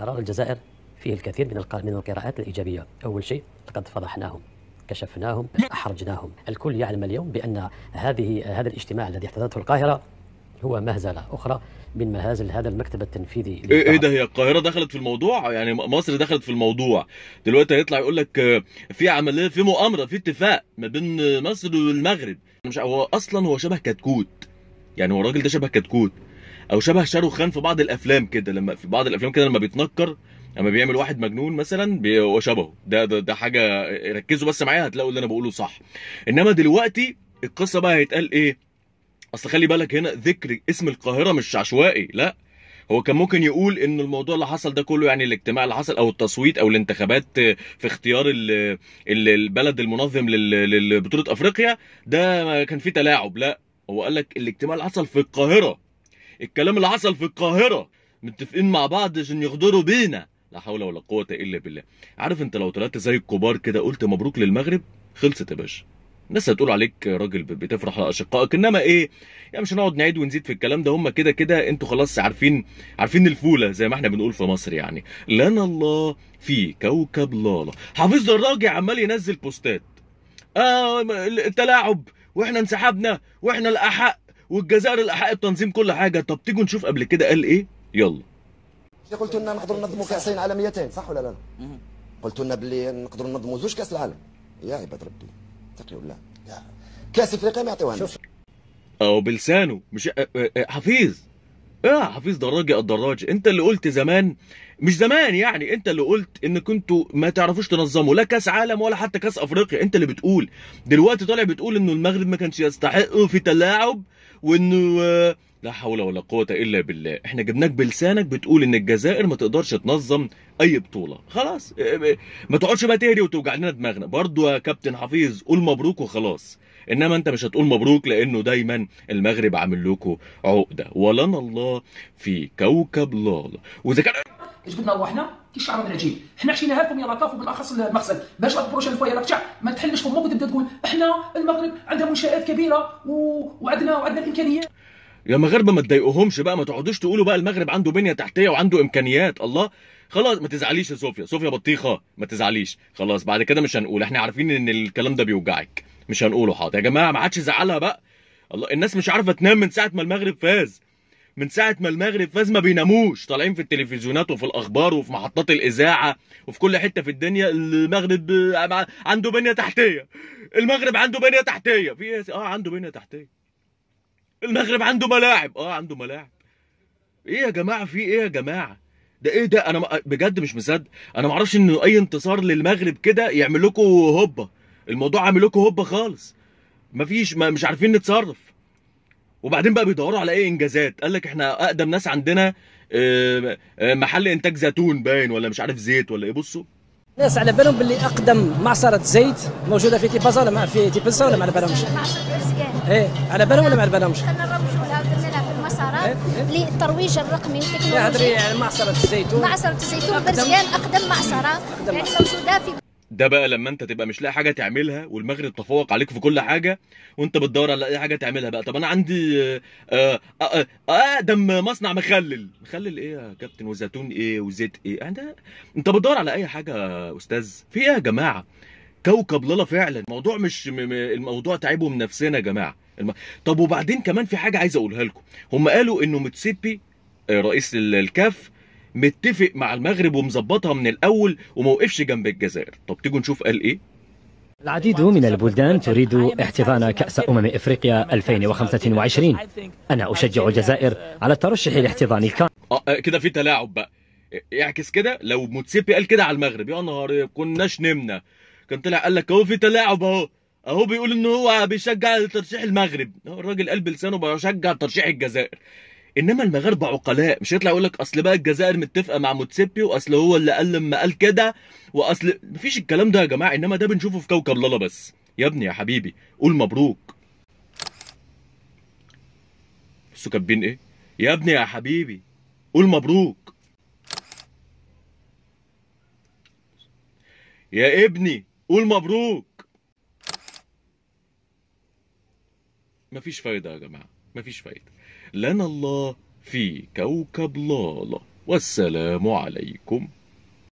قرار الجزائر فيه الكثير من من القراءات الايجابيه اول شيء لقد فضحناهم كشفناهم احرجناهم الكل يعلم اليوم بان هذه هذا الاجتماع الذي احتضنته القاهره هو مهزله اخرى من مهازل هذا المكتب التنفيذي ايه, إيه ده هي القاهره دخلت في الموضوع يعني مصر دخلت في الموضوع دلوقتي هيطلع يقول لك آه، في عمليه في مؤامره في اتفاق ما بين آه، مصر والمغرب مش هو اصلا هو شبه كتكوت يعني هو الراجل ده شبه كتكوت او شبه شاروخان في بعض الافلام كده لما في بعض الافلام كده لما بيتنكر لما بيعمل واحد مجنون مثلا وشبهه ده, ده ده حاجه ركزوا بس معايا هتلاقوا اللي انا بقوله صح انما دلوقتي القصه بقى هيتقال ايه اصل خلي بالك هنا ذكر اسم القاهره مش عشوائي لا هو كان ممكن يقول ان الموضوع اللي حصل ده كله يعني الاجتماع اللي حصل او التصويت او الانتخابات في اختيار البلد المنظم لبطوله افريقيا ده كان فيه تلاعب لا هو قال لك الاجتماع اللي حصل في القاهره الكلام اللي حصل في القاهره متفقين مع بعض عشان يغدروا بينا لا حول ولا قوه الا بالله عارف انت لو طلعت زي الكبار كده قلت مبروك للمغرب خلصت يا باشا الناس هتقول عليك راجل بتفرح لاشقائك انما ايه يعني مش هنقعد نعيد ونزيد في الكلام ده هم كده كده انتوا خلاص عارفين عارفين الفوله زي ما احنا بنقول في مصر يعني لنا الله في كوكب لالا حفيظ الراجع عمال ينزل بوستات آه التلاعب واحنا انسحبنا واحنا الاحق والجزائر الاحق بتنظيم كل حاجه طب تيجوا نشوف قبل كده قال ايه يلا قلت لنا نقدروا ننظموا كاسين عالميتين صح ولا لا؟ قلت لنا باللي نقدروا ننظموا زوج كاس العالم يا عباد ربي تقي الله كاس افريقيا ما يعطيوها او بلسانه مش حفيظ ايه يا حفيظ دراجي الدراج انت اللي قلت زمان مش زمان يعني انت اللي قلت ان كنتوا ما تعرفوش تنظموا لا كاس عالم ولا حتى كاس افريقيا انت اللي بتقول دلوقتي طالع بتقول انه المغرب ما كانش يستحق في تلاعب وانه آه، لا حول ولا قوة إلا بالله احنا جبناك بلسانك بتقول إن الجزائر ما تقدرش تنظم أي بطولة خلاص آه، آه، ما تقعدش بقى تهري وتوجع لنا دماغنا برضو يا كابتن حفيظ قول مبروك وخلاص انما انت مش هتقول مبروك لانه دايما المغرب عامل لكم عقده ولنا الله في كوكب لالا واذا كان بدنا احنا؟ كيش عرب العجيب احنا حشيناها لكم يا كافو بالاخص المغسل باش لا تبروش الفاير راك ما تحلش فمك وتبدا تقول احنا المغرب عندها منشات كبيره و... وعندنا وعندنا الامكانيات يا مغاربه ما تضايقوهمش بقى ما تقعدوش تقولوا بقى المغرب عنده بنيه تحتيه وعنده امكانيات الله خلاص ما تزعليش يا صوفيا صوفيا بطيخه ما تزعليش خلاص بعد كده مش هنقول احنا عارفين ان الكلام ده بيوجعك مش هنقوله حاضر يا جماعه ما عادش زعلها بقى الله الناس مش عارفه تنام من ساعه ما المغرب فاز من ساعه ما المغرب فاز ما بيناموش طالعين في التلفزيونات وفي الاخبار وفي محطات الاذاعه وفي كل حته في الدنيا المغرب عنده بنيه تحتيه المغرب عنده بنيه تحتيه في ايه اه عنده بنيه تحتيه المغرب عنده ملاعب اه عنده ملاعب ايه يا جماعه في ايه يا جماعه ده ايه ده انا بجد مش مصدق انا معرفش انه اي انتصار للمغرب كده يعمل لكم هوبا الموضوع عامل لكم هوب خالص مفيش ما مش عارفين نتصرف وبعدين بقى بيدوروا على ايه انجازات قال لك احنا اقدم ناس عندنا آه، آه، محل انتاج زيتون باين ولا مش عارف زيت ولا ايه بصوا الناس على بالهم باللي اقدم معصره زيت موجوده في تيبازا ولا في تيبازا ولا ما على بالهمش؟ ايه على بالهم ولا ما على بالهمش؟ إيه، إيه. للترويج الرقمي والتكنولوجي. يعني معصره الزيتون. معصره الزيتون برزيان اقدم معصره يعني موجوده في ده بقى لما انت تبقى مش لاقي حاجه تعملها والمغرب تفوق عليك في كل حاجه وانت بتدور على اي حاجه تعملها بقى طب انا عندي آه آه آه اقدم آه، آه، آه، مصنع مخلل مخلل ايه يا كابتن وزيتون ايه وزيت ايه انت انت بتدور على اي حاجه يا استاذ في ايه يا جماعه كوكب للا فعلا الموضوع مش الموضوع تعبه من نفسنا يا جماعه الم... طب وبعدين كمان في حاجه عايز اقولها لكم هم قالوا انه متسيبي رئيس الكاف متفق مع المغرب ومظبطها من الاول وموقفش جنب الجزائر طب تيجوا نشوف قال ايه العديد من البلدان تريد احتضان كأس أمم إفريقيا 2025 أنا أشجع الجزائر على الترشح لاحتضان كان آه،, آه كده في تلاعب بقى يعكس كده لو موتسيبي قال كده على المغرب يا نهار كناش نمنا كان طلع قال لك اهو في تلاعب اهو اهو بيقول ان هو بيشجع ترشيح المغرب آه، الراجل قلب لسانه بيشجع ترشيح الجزائر انما المغاربه عقلاء مش هيطلع يقول لك اصل بقى الجزائر متفقه مع موتسيبي واصل هو اللي قال لما قال كده واصل مفيش الكلام ده يا جماعه انما ده بنشوفه في كوكب لالا بس يا ابني يا حبيبي قول مبروك بصوا كاتبين ايه يا ابني يا حبيبي قول مبروك يا ابني قول مبروك مفيش فايده يا جماعه مفيش فايدة لنا الله في كوكب لالا والسلام عليكم